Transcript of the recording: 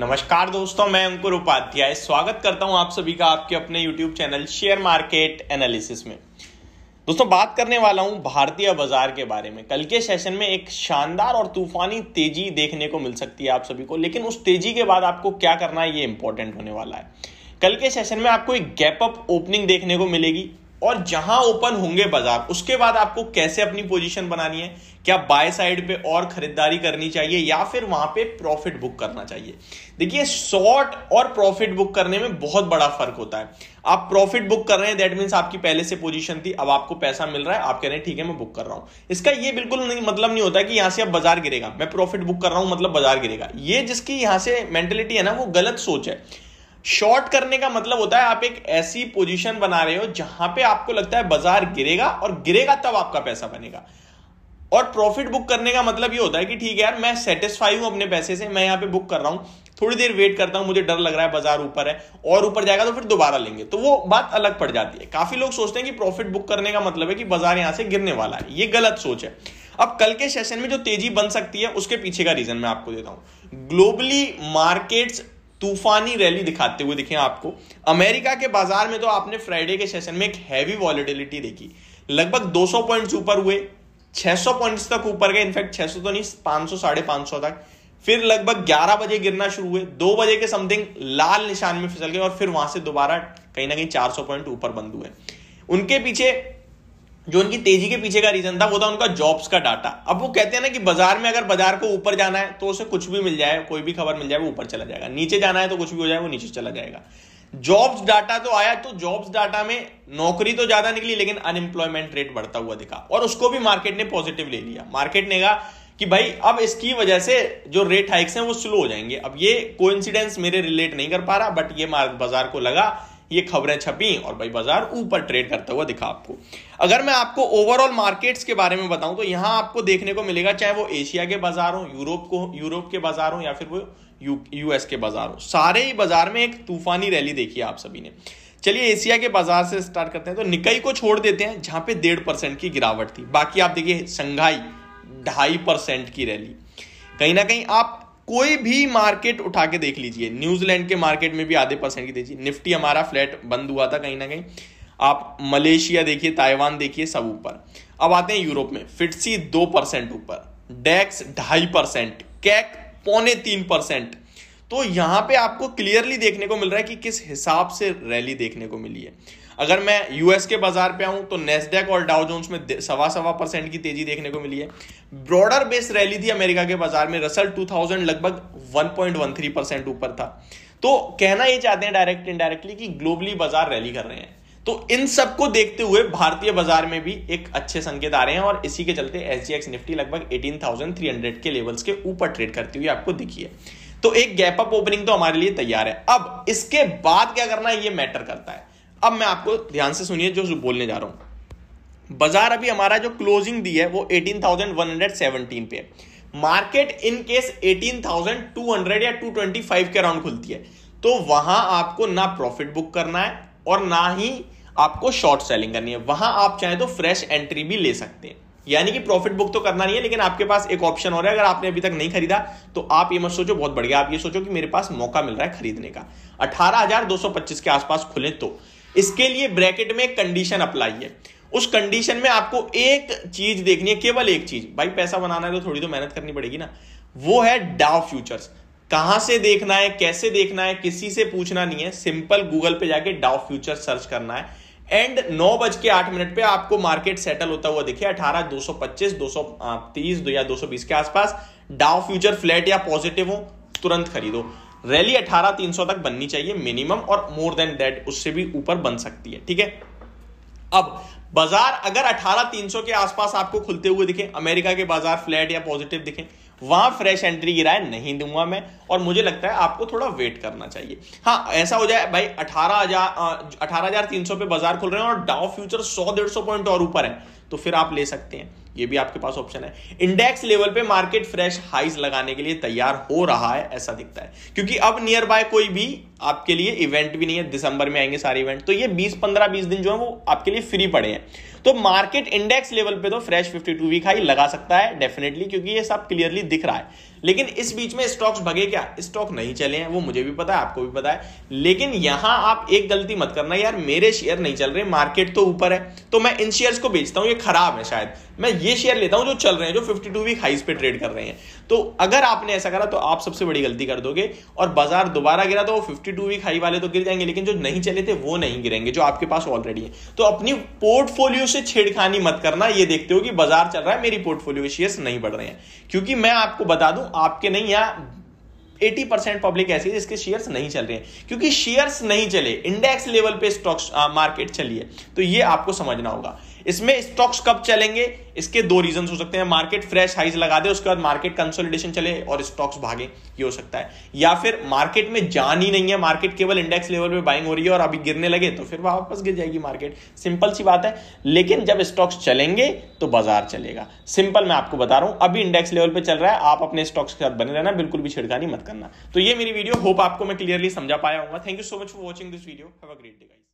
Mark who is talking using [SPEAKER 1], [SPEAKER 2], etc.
[SPEAKER 1] नमस्कार दोस्तों मैं अंकुर उपाध्याय स्वागत करता हूं आप सभी का आपके अपने YouTube channel share market analysis में दोस्तों बात करने वाला हूं भारतीय बाजार के बारे में कल के सेशन में एक शानदार और तूफानी तेजी देखने को मिल सकती है आप सभी को लेकिन उस तेजी के बाद आपको क्या करना है ये इंपॉर्टेंट होने वाला है कल के सेशन में आपको एक गैप अप ओपनिंग देखने को मिलेगी और जहां ओपन होंगे बाजार उसके बाद आपको कैसे अपनी पोजीशन बनानी है क्या बाय साइड पे और खरीदारी करनी चाहिए या फिर वहां पे प्रॉफिट बुक करना चाहिए देखिए शॉर्ट और प्रॉफिट बुक करने में बहुत बड़ा फर्क होता है आप प्रॉफिट बुक कर रहे हैं दैट मीन्स आपकी पहले से पोजीशन थी अब आपको पैसा मिल रहा है आप कह रहे हैं ठीक है मैं बुक कर रहा हूं इसका ये बिल्कुल नहीं मतलब नहीं होता कि यहां से अब बाजार गिरेगा मैं प्रॉफिट बुक कर रहा हूं मतलब बाजार गिरेगा ये जिसकी यहां से मेंटेलिटी है ना वो गलत सोच है शॉर्ट करने का मतलब होता है आप एक ऐसी पोजीशन बना रहे हो जहां पे आपको लगता है बाजार गिरेगा और गिरेगा तब आपका पैसा बनेगा और प्रॉफिट बुक करने का मतलब ये होता है कि ठीक है यार मैं सेटिस्फाई हूं अपने पैसे से मैं यहां पे बुक कर रहा हूं थोड़ी देर वेट करता हूं मुझे डर लग रहा है बाजार ऊपर है और ऊपर जाएगा तो फिर दोबारा लेंगे तो वो बात अलग पड़ जाती है काफी लोग सोचते हैं कि प्रॉफिट बुक करने का मतलब है कि बाजार यहां से गिरने वाला है ये गलत सोच है अब कल के सेशन में जो तेजी बन सकती है उसके पीछे का रीजन मैं आपको देता हूं ग्लोबली मार्केट्स तूफानी रैली दिखाते हुए दिखे आपको अमेरिका के बाजार में तो आपने फ्राइडे के सेशन में एक हैवी वॉलिटिलिटी देखी लगभग 200 पॉइंट्स ऊपर हुए 600 पॉइंट्स तक ऊपर गए इनफैक्ट 600 तो नहीं 500 सौ साढ़े पांच तक फिर लगभग 11 बजे गिरना शुरू हुए 2 बजे के समथिंग लाल निशान में फिसल गए और फिर वहां से दोबारा कहीं ना कहीं 400 पॉइंट ऊपर बंद हुए उनके पीछे जो उनकी तेजी के पीछे का रीजन था वो था उनका जॉब्स का डाटा अब वो कहते हैं ना कि बाजार में अगर बाजार को ऊपर जाना है तो उसे कुछ भी मिल जाए कोई भी खबर मिल जाए वो ऊपर चला जाएगा नीचे जाना है तो कुछ भी हो जाए वो नीचे चला जाएगा जॉब्स डाटा तो आया तो जॉब्स डाटा में नौकरी तो ज्यादा निकली लेकिन अनएम्प्लॉयमेंट रेट बढ़ता हुआ दिखा और उसको भी मार्केट ने पॉजिटिव ले लिया मार्केट ने कहा कि भाई अब इसकी वजह से जो रेट हाइक्स हैं वो स्लो हो जाएंगे अब ये कोइंसिडेंस मेरे रिलेट नहीं कर पा रहा बट ये बाजार को लगा ये खबरें छपी और भाई बाजार ऊपर ट्रेड करता हुआ दिखा आपको अगर मैं आपको ओवरऑल मार्केट्स के बारे में बताऊं तो यहां आपको देखने को मिलेगा चाहे वो एशिया के बाजार हो यूरोप को यूरोप के बाजार हो या फिर वो यू, यूएस के बाजार हो सारे ही बाजार में एक तूफानी रैली देखी आप सभी ने चलिए एशिया के बाजार से स्टार्ट करते हैं तो निकाई को छोड़ देते हैं जहां पे डेढ़ परसेंट की गिरावट थी बाकी आप देखिए संघाई ढाई परसेंट की रैली कहीं ना कहीं आप कोई भी मार्केट उठा के देख लीजिए न्यूजीलैंड के मार्केट में भी आधे परसेंट की दीजिए निफ्टी हमारा फ्लैट बंद हुआ था कहीं ना कहीं आप मलेशिया देखिए ताइवान देखिए सब ऊपर अब आते हैं यूरोप में फिटसी दो परसेंट ऊपर डेक्स ढाई परसेंट कैक पौने तीन परसेंट तो यहां पे आपको क्लियरली देखने को मिल रहा है कि किस हिसाब से रैली देखने को मिली है अगर मैं यूएस के बाजार पे आऊं तो नेस्डेक और डाउ जोन्स में सवा सवा परसेंट की तेजी देखने को मिली है ब्रॉडर बेस रैली थी अमेरिका के बाजार में रसल 2000 लगभग 1.13 परसेंट ऊपर था तो कहना ये चाहते हैं डायरेक्ट इनडायरेक्टली कि ग्लोबली बाजार रैली कर रहे हैं तो इन सबको देखते हुए भारतीय बाजार में भी एक अच्छे संकेत आ रहे हैं और इसी के चलते एस निफ्टी लगभग 18,300 के लेवल्स के ऊपर ट्रेड करती हुई आपको दिखी है तो एक गैप अप ओपनिंग तो हमारे लिए तैयार है अब इसके बाद क्या करना है ये मैटर करता है अब मैं आपको ध्यान से सुनिए जो बोलने जा रहा हूं बाजार अभी हमारा जो क्लोजिंग दी है वो 18,117 पे है मार्केट इन केस 18,200 या 225 के अराउंड खुलती है तो वहां आपको ना प्रॉफिट बुक करना है और ना ही आपको शॉर्ट सेलिंग करनी है वहां आप चाहे तो फ्रेश एंट्री भी ले सकते हैं यानी कि प्रॉफिट बुक तो करना नहीं है लेकिन आपके पास एक ऑप्शन और है अगर आपने अभी तक नहीं खरीदा तो आप ये मत सोचो बहुत बढ़िया आप ये सोचो कि मेरे पास मौका मिल रहा है खरीदने का अठारह के आसपास खुले तो इसके लिए ब्रैकेट में कंडीशन अप्लाई है उस कंडीशन में आपको एक चीज देखनी है केवल एक चीज भाई पैसा बनाना है तो थोड़ी तो मेहनत करनी पड़ेगी ना वो है डाव फ्यूचर्स कहां से देखना है कैसे देखना है किसी से पूछना नहीं है सिंपल गूगल पे जाके डाव फ्यूचर सर्च करना है एंड नौ बज के आठ मिनट पे आपको मार्केट सेटल होता हुआ दिखे अठारह दो सौ पच्चीस दो सौ तीस या दो सौ बीस के आसपास डाव फ्यूचर फ्लैट या पॉजिटिव हो तुरंत खरीदो रैली अठारह तीन सौ तक बननी चाहिए मिनिमम और मोर देन डेट उससे भी ऊपर बन सकती है ठीक है अब बाजार अगर 18300 के आसपास आपको खुलते हुए दिखे अमेरिका के बाजार फ्लैट या पॉजिटिव दिखे वहां फ्रेश एंट्री गिराए नहीं दूंगा मैं और मुझे लगता है आपको थोड़ा वेट करना चाहिए हाँ ऐसा हो जाए भाई अठारह हजार अठारह हजार तीन सौ पे बाजार खुल रहे हैं और डाउ फ्यूचर सौ डेढ़ सौ पॉइंट और ऊपर है तो फिर आप ले सकते हैं ये भी आपके पास ऑप्शन है इंडेक्स लेवल पे मार्केट फ्रेश हाइज लगाने के लिए तैयार हो रहा है ऐसा दिखता है क्योंकि अब नियर बाय कोई भी आपके लिए इवेंट भी नहीं है दिसंबर में आएंगे सारे इवेंट तो ये 20 15 20 दिन जो है वो आपके लिए फ्री पड़े हैं तो मार्केट इंडेक्स लेवल पे तो फ्रेश 52 वीक हाई लगा सकता है डेफिनेटली क्योंकि ये सब क्लियरली दिख रहा है लेकिन इस बीच में स्टॉक्स भगे क्या स्टॉक नहीं चले हैं वो मुझे भी पता है आपको भी पता है लेकिन यहां आप एक गलती मत करना यार मेरे शेयर नहीं चल रहे मार्केट तो ऊपर है तो मैं इन शेयर को बेचता हूं ये खराब है शायद मैं ये शेयर लेता हूं जो चल रहे हैं जो 52 टू वीक हाइस पे ट्रेड कर रहे हैं तो अगर आपने ऐसा करा तो आप सबसे बड़ी गलती कर दोगे और बाजार दोबारा गिरा तो वो 52 टू वीक हाई वाले तो गिर जाएंगे लेकिन जो नहीं चले थे वो नहीं गिरेंगे जो आपके पास ऑलरेडी है तो अपनी पोर्टफोलियो से छेड़खानी मत करना ये देखते हो कि बाजार चल रहा है मेरी पोर्टफोलियो शेयर नहीं बढ़ रहे हैं क्योंकि मैं आपको बता दूं आपके नहीं यहाँ 80 पब्लिक ऐसी है जिसके शेयर्स नहीं चल रहे हैं क्योंकि शेयर्स नहीं चले इंडेक्स लेवल पे स्टॉक्स मार्केट चली है तो ये आपको समझना होगा इसमें स्टॉक्स कब चलेंगे इसके दो रीजन हो सकते हैं मार्केट फ्रेश हाइज लगा दे उसके बाद मार्केट कंसोलिडेशन चले और स्टॉक्स भागे ये हो सकता है या फिर मार्केट में जान ही नहीं है मार्केट केवल इंडेक्स लेवल पे बाइंग हो रही है और अभी गिरने लगे तो फिर वापस गिर जाएगी मार्केट सिंपल सी बात है लेकिन जब स्टॉक्स चलेंगे तो बाजार चलेगा सिंपल मैं आपको बता रहा हूं अभी इंडेक्स लेवल पे चल रहा है आप अपने स्टॉक्स के साथ बने रहना बिल्कुल भी छिड़कानी मत करना तो ये मेरी वीडियो होप आपको मैं क्लियरली समझा पाया हूँ thank you so much for watching this video have a great day guys